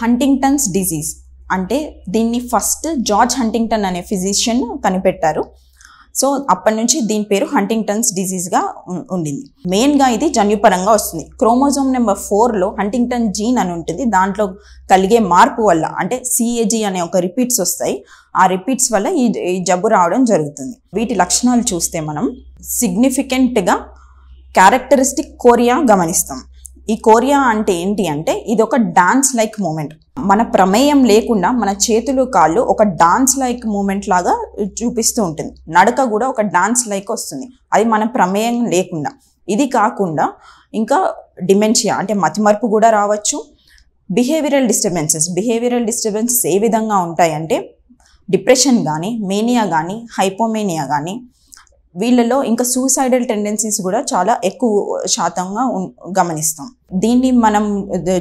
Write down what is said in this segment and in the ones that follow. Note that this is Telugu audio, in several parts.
హంటింగ్టన్స్ డిజీజ్ అంటే దీన్ని ఫస్ట్ జార్జ్ హంటింగ్టన్ అనే ఫిజిషియన్ కనిపెట్టారు సో అప్పటి నుంచి దీని పేరు హంటింగ్టన్స్ డిజీజ్గా ఉండింది మెయిన్గా ఇది జన్యుపరంగా వస్తుంది క్రోమోజోమ్ నెంబర్ ఫోర్లో హంటింగ్టన్ జీన్ అని ఉంటుంది దాంట్లో కలిగే మార్పు వల్ల అంటే సిఏజీ అనే ఒక రిపీట్స్ వస్తాయి ఆ రిపీట్స్ వల్ల ఈ జబ్బు రావడం జరుగుతుంది వీటి లక్షణాలు చూస్తే మనం సిగ్నిఫికెంట్గా క్యారెక్టరిస్టిక్ కోరియా గమనిస్తాం ఈ కోరియా అంటే ఏంటి అంటే ఇది ఒక డాన్స్ లైక్ మూమెంట్ మన ప్రమేయం లేకుండా మన చేతులు కాళ్ళు ఒక డాన్స్ లైక్ మూమెంట్ లాగా చూపిస్తూ ఉంటుంది నడక కూడా ఒక డాన్స్ లైక్ వస్తుంది అది మన ప్రమేయం లేకుండా ఇది కాకుండా ఇంకా డిమెన్షియా అంటే మతిమరుపు కూడా రావచ్చు బిహేవియరల్ డిస్టర్బెన్సెస్ బిహేవియరల్ డిస్టర్బెన్సెస్ ఏ విధంగా ఉంటాయంటే డిప్రెషన్ కానీ మేనియా కానీ హైపోమేనియా కానీ వీళ్ళలో ఇంకా సూసైడల్ టెండెన్సీస్ కూడా చాలా ఎక్కువ శాతంగా గమనిస్తాం దీన్ని మనం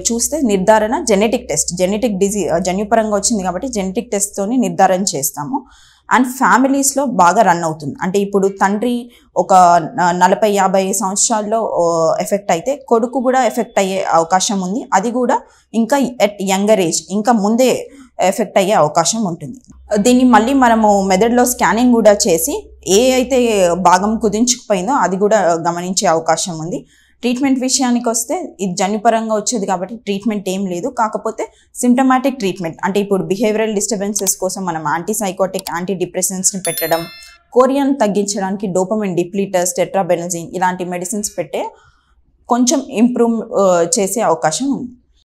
చూస్తే నిర్ధారణ జెనెటిక్ టెస్ట్ జెనెటిక్ డిజీ జన్యుపరంగా వచ్చింది కాబట్టి జెనెటిక్ టెస్ట్తోని నిర్ధారణ చేస్తాము అండ్ ఫ్యామిలీస్లో బాగా రన్ అవుతుంది అంటే ఇప్పుడు తండ్రి ఒక నలభై యాభై సంవత్సరాల్లో ఎఫెక్ట్ అయితే కొడుకు కూడా ఎఫెక్ట్ అయ్యే అవకాశం ఉంది అది కూడా ఇంకా ఎట్ యంగర్ ఏజ్ ఇంకా ముందే ఎఫెక్ట్ అయ్యే అవకాశం ఉంటుంది దీన్ని మళ్ళీ మనము మెదడులో స్కానింగ్ కూడా చేసి ఏ అయితే భాగం కుదించుకుపోయిందో అది కూడా గమనించే అవకాశం ఉంది ట్రీట్మెంట్ విషయానికి వస్తే ఇది జన్యుపరంగా వచ్చేది కాబట్టి ట్రీట్మెంట్ ఏం లేదు కాకపోతే సిమ్టమాటిక్ ట్రీట్మెంట్ అంటే ఇప్పుడు బిహేవియరల్ డిస్టర్బెన్సెస్ కోసం మనం యాంటీసైకోటిక్ యాంటీ డిప్రెషన్స్ని పెట్టడం కోరియన్ తగ్గించడానికి డోపమిన్ డిప్లీటర్స్ టెట్రాబెనజిన్ ఇలాంటి మెడిసిన్స్ పెట్టే కొంచెం ఇంప్రూవ్ చేసే అవకాశం ఉంది